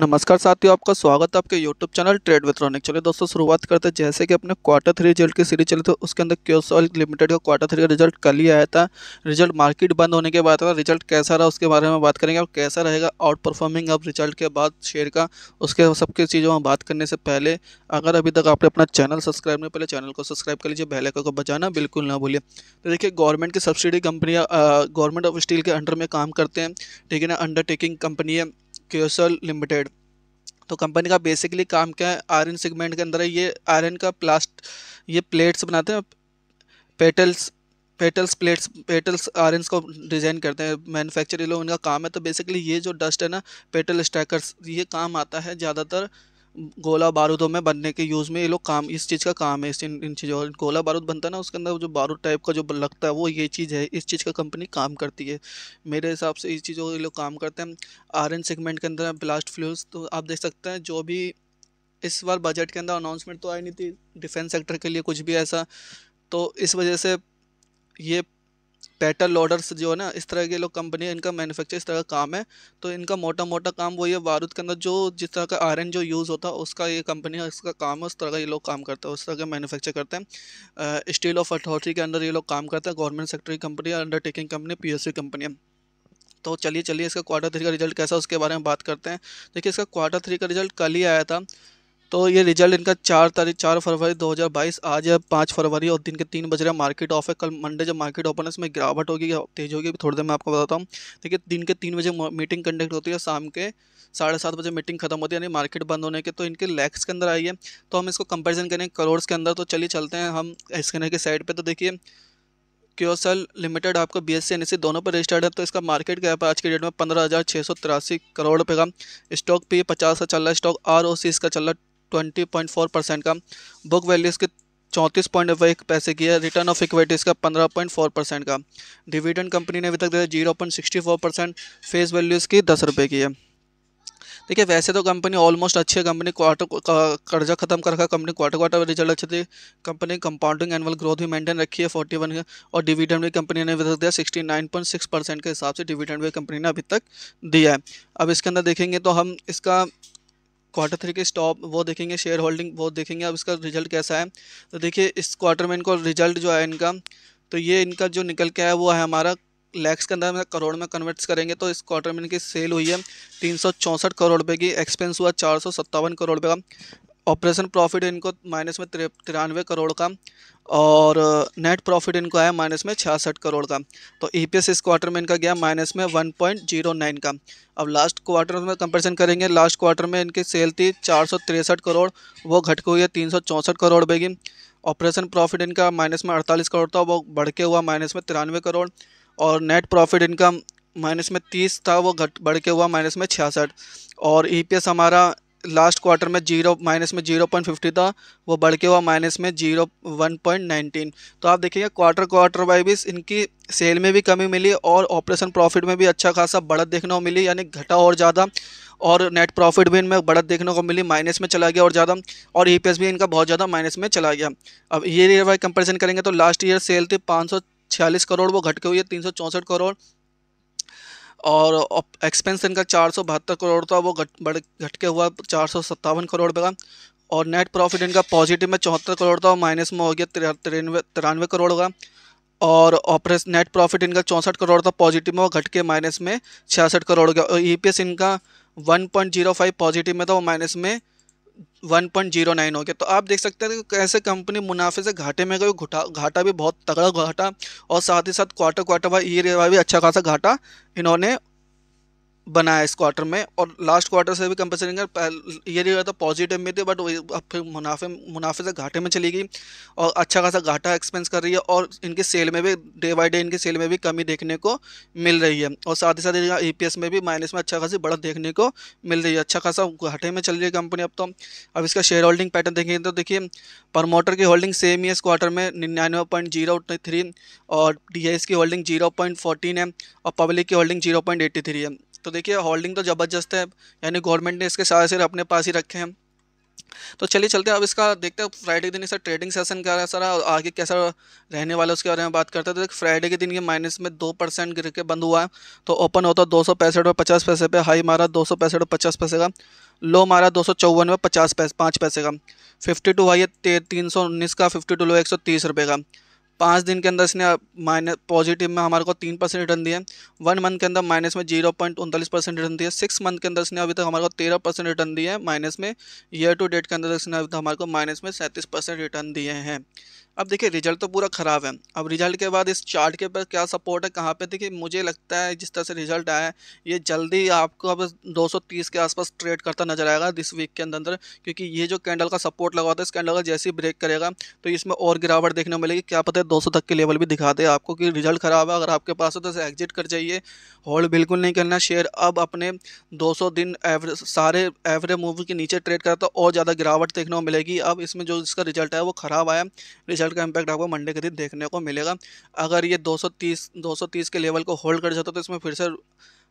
नमस्कार साथियों आपका स्वागत है आपके यूट्यूब चैनल ट्रेड विथ्रॉनिक चलिए दोस्तों शुरुआत करते हैं जैसे कि अपने क्वार्टर थ्री रिजल्ट की सीरीज चली थी उसके अंदर क्योसॉल लिमिटेड का क्वार्टर थ्री का रिजल्ट कल ही आया था रिजल्ट मार्केट बंद होने के बाद था रिजल्ट कैसा रहा उसके बारे में बात करेंगे और कैसा रहेगा आउट परफॉर्मिंग अब रिजल्ट के बाद शेयर का उसके सबके चीज़ों में बात करने से पहले अगर अभी तक आपने अपना चैनल सब्सक्राइब नहीं पहले चैनल को सब्सक्राइब कर लीजिए बेल को बचाना बिल्कुल ना भूलिए तो देखिए गवर्नमेंट की सब्सिडी कंपनियाँ गवर्नमेंट ऑफ स्टील के अंडर में काम करते हैं ठीक है ना अंडरटेकिंग कंपनी है क्योसल लिमिटेड तो कंपनी का बेसिकली काम क्या है आयरन सेगमेंट के अंदर है ये आयरन का प्लास्ट ये प्लेट्स बनाते हैं pellets pellets plates pellets irons को डिज़ाइन करते हैं मैन्युफैक्चर लोग उनका काम है तो बेसिकली ये जो डस्ट है ना पेटल स्ट्राइकर्स ये काम आता है ज़्यादातर गोला बारूदों में बनने के यूज़ में ये लोग काम इस चीज़ का काम है इस इन, इन चीज़ों और गोला बारूद बनता है ना उसके अंदर जो बारूद टाइप का जो लगता है वो ये चीज़ है इस चीज़ का कंपनी काम करती है मेरे हिसाब से इस चीज़ों ये लोग काम करते हैं आर सेगमेंट के अंदर ब्लास्ट फ्लूस तो आप देख सकते हैं जो भी इस बार बजट के अंदर अनाउंसमेंट तो आई नहीं थी डिफेंस सेक्टर के लिए कुछ भी ऐसा तो इस वजह से ये पेटल लोडर्स जो है ना इस तरह के लोग कंपनी है इनका मैन्युफैक्चर इस तरह का काम है तो इनका मोटा मोटा काम वही है बारूद के अंदर जो जिस तरह का आयरन जो यूज़ होता है उसका ये कंपनी है इसका काम है उस तरह का ये लोग काम करते हैं उस तरह का मैन्युफैक्चर करते हैं स्टील ऑफ अथॉरिटी के अंदर ये लोग काम करते हैं गवर्नमेंट सेक्टर की कंपनी है अंडरटेकिंग कंपनी पी कंपनी तो चलिए चलिए इसका क्वार्टर थ्री का रिजल्ट कैसा उसके बारे में बात करते हैं देखिए इसका क्वार्टर थ्री का रिजल्ट कल ही आया था तो ये रिजल्ट इनका चार तारीख चार फरवरी 2022 आज है पाँच फरवरी और दिन के तीन बज रहे हैं मार्केट ऑफ है कल मंडे जब मार्केट ओपन है इसमें गिरावट होगी तेज होगी थोड़ी देर में आपको बताता हूँ देखिए दिन के तीन बजे मीटिंग कंडक्ट होती है शाम के साढ़े सात बजे मीटिंग खत्म होती है यानी मार्केट बंद होने के तो इनके लैक्स के अंदर आई है तो हम इसको कंपेरिजन करें करोड़ के अंदर तो चलिए चलते हैं हम स्कैनर के साइड पर तो देखिए क्योसल लिमिटेड आपका बी एस सी दोनों पर रजिस्टर्ड है तो इसका मार्केट गैप आज के डेट में पंद्रह हज़ार छः सौ तिरासी करोड़ रुपये का स्टॉक पे पचास का चल रहा है स्टॉक आर ओ सी इसका चल रहा है ट्वेंटी पॉइंट फोर परसेंट का बुक वैल्यू इसके चौंतीस पॉइंट एक पैसे की है रिटर्न ऑफ इक्विटी इसका पंद्रह पॉइंट फोर परसेंट का डिविडेंड कंपनी ने अभी तक दिया zero point sixty four percent face value इसकी दस रुपये की है देखिए वैसे तो कंपनी ऑलमोस्ट अच्छी है कंपनी क्वार्टर कर्जा खत्म कर रखा कंपनी क्वार्टर क्वार्टर रिजल्ट अच्छे थे कंपनी कंपाउंडिंग एनुअल ग्रोथ भी मेंटेन रखी है फोर्टी वन और डिविडेंड भी कंपनी ने अभी तक दिया sixty nine point six percent के हिसाब से डिविडेंड भी कंपनी ने अभी तक दिया है अब इसके अंदर देखेंगे तो हम इसका क्वार्टर थ्री के स्टॉप वो देखेंगे शेयर होल्डिंग वो देखेंगे अब इसका रिजल्ट कैसा है तो देखिए इस क्वार्टर में इनको रिजल्ट जो है इनका तो ये इनका जो निकल के आया वो है हमारा लैक्स के अंदर में करोड़ में कन्वर्ट्स करेंगे तो इस क्वार्टर में इनकी सेल हुई है तीन करोड़ रुपये की एक्सपेंस हुआ चार करोड़ रुपये का ऑपरेशन प्रॉफिट इनको माइनस में तिरानवे करोड़ का और नेट प्रॉफिट इनको आया माइनस में छियासठ करोड़ का तो ईपीएस e इस क्वार्टर में इनका गया माइनस में वन पॉइंट जीरो नाइन का अब लास्ट क्वार्टर में कंपेरिजन करेंगे लास्ट क्वार्टर में इनकी सेल थी चार सौ तिरसठ करोड़ वो घट के हुई है तीन सौ चौंसठ करोड़ बेगी ऑपरेशन प्रॉफिट इनका माइनस में अड़तालीस करोड़ था वो बढ़ के हुआ माइनस में तिरानवे करोड़ और नेट प्रॉफिट इनका माइनस में तीस था वो घट बढ़ के हुआ माइनस में छियासठ और एस e हमारा लास्ट क्वार्टर में जीरो माइनस में जीरो पॉइंट फिफ्टी था वो बढ़ के हुआ माइनस में जीरो वन पॉइंट नाइनटीन तो आप देखिए क्वार्टर क्वार्टर भी इनकी सेल में भी कमी मिली और ऑपरेशन प्रॉफिट में भी अच्छा खासा बढ़त देखने को मिली यानी घटा और ज़्यादा और नेट प्रॉफिट भी इनमें बढ़त देखने को मिली माइनस में चला गया और ज़्यादा और ई e भी इनका बहुत ज़्यादा माइनस में चला गया अब ये ईयर वाइज कंपेरिजन करेंगे तो लास्ट ईयर सेल थी पाँच करोड़ वो घट के हुई है तीन करोड़ और एक्सपेंस इनका चार सौ बहत्तर करोड़ था वो घट बढ़ घट के हुआ चार सौ सत्तावन करोड़ का और नेट प्रॉफिट इनका पॉजिटिव में चौहत्तर करोड़ था और माइनस में हो गया तिरानवे तिरानवे करोड़ का और ऑपरेस नेट प्रॉफिट इनका चौंसठ करोड़ था पॉजिटिव में वो घट के माइनस में छियासठ करोड़ गया और ई e इनका one point zero five positive में था वो माइनस में 1.09 हो गया तो आप देख सकते हैं कि कैसे कंपनी मुनाफे से घाटे में गई घुटा घाटा भी बहुत तगड़ा घाटा और साथ ही साथ quarter quarter Y year Y भी अच्छा खासा घाटा इन्होंने बनाया इस क्वार्टर में और लास्ट क्वार्टर से भी कंपेरिजन करें ये नहीं था पॉजिटिव में थे बट अब फिर मुनाफे मुनाफे से घाटे में चली गई और अच्छा खासा घाटा एक्सपेंस कर रही है और इनके सेल में भी डे बाय डे इनके सेल में भी कमी देखने को मिल रही है और साथ ही साथ इनका ई e में भी माइनस में अच्छा खासी बढ़त देखने को मिल रही है अच्छा खासा घाटे में चल रही है कंपनी अब तो अब इसका शेयर होल्डिंग पैटर्न देखेंगे तो देखिए प्रमोटर की होल्डिंग सेम ही है इस क्वार्टर में निन्यानवे और डी की होल्डिंग जीरो है और पब्लिक की होल्डिंग जीरो है तो देखिए होल्डिंग तो ज़बरदस्त है यानी गवर्नमेंट ने इसके सारे सिर अपने पास ही रखे हैं तो चलिए चलते हैं अब इसका देखते हैं फ्राइडे के दिन इसका ट्रेडिंग सेशन क्या रहा सारा और आगे कैसा रहने वाला है उसके बारे में बात करते हैं तो फ्राइडे के दिन ये माइनस में दो परसेंट गिर के बंद हुआ है तो ओपन होता दो सौ पैंसठ और पचास पैसे पे हाई मारा दो सौ पैंसठ और पचास पैसे का लो मारा दो सौ चौवन में पचास पैसे पाँच पैसे का फिफ्टी टू हाई है तीन सौ उन्नीस का फिफ्टी टू लो एक सौ तीस रुपये का पाँच दिन के अंदर इसने माइनस पॉजिटिव में हमारे को तीन परसेंट रिटर्न दिया वन मंथ के अंदर माइनस में जीरो पॉइंट उनतालीस परसेंट रिटर्न दिया सिक्स मंथ के अंदर इसने अभी तक हमारे को तेरह परसेंट रिटर्न दिया है माइनस में ईयर टू डेट के अंदर इसने अभी तक हमारे को माइनस में सैंतीस परसेंट रिटर्न दिए हैं अब देखिए रिजल्ट तो पूरा ख़राब है अब रिजल्ट के बाद इस चार्ट के ऊपर क्या सपोर्ट है कहाँ पे देखिए मुझे लगता है जिस तरह से रिजल्ट आया है ये जल्दी आपको अब 230 के आसपास ट्रेड करता नजर आएगा दिस वीक के अंदर अंदर क्योंकि ये जो कैंडल का सपोर्ट लगा था इस कैंडल का जैसे ही ब्रेक करेगा तो इसमें और गिरावट देखने को मिलेगी क्या पता है दो तक के लेवल भी दिखा दे आपको कि रिजल्ट ख़राब है अगर आपके पास हो तो इसे एग्जिट कर जाइए होल्ड बिल्कुल नहीं करना शेयर अब अपने दो दिन एवरेज सारे एवरेज मूव के नीचे ट्रेड करा तो और ज़्यादा गिरावट देखने को मिलेगी अब इसमें जो इसका रिजल्ट है वो ख़राब आया रिजल्ट रिजल्ट का इम्पैक्ट आपको मंडे के दिन देखने को मिलेगा अगर ये 230 230 के लेवल को होल्ड कर जाता तो इसमें फिर से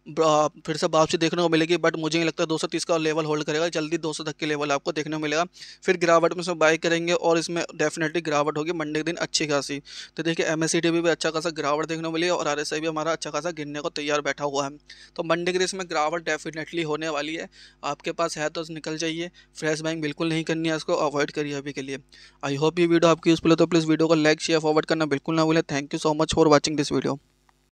फिर से वापसी देखने को मिलेगी बट मुझे नहीं लगता है 230 का लेवल होल्ड करेगा जल्दी 200 तक के लेवल आपको देखने को मिलेगा फिर गिरावट में इसमें बाई करेंगे और इसमें डेफिनेटली गिरावट होगी मंडे के दिन अच्छी खासी तो देखिए एम भी, भी अच्छा खासा गिरावट देखने को मिली और आर भी हमारा अच्छा खासा गिरने को तैयार बैठा हुआ है तो मंडे के दिन इसमें गिरावट डेफिनेटली होने वाली है आपके पास है तो निकल जाइए फ्रेश बाइंग बिल्कुल नहीं करनी है इसको अवॉइड करिए अभी के लिए आई होप ये वीडियो आपकी यूज़फुल है तो प्लीज़ वीडियो को लाइक शेयर फॉरवर्ड करना बिल्कुल ना भूलें thank you so much for watching this video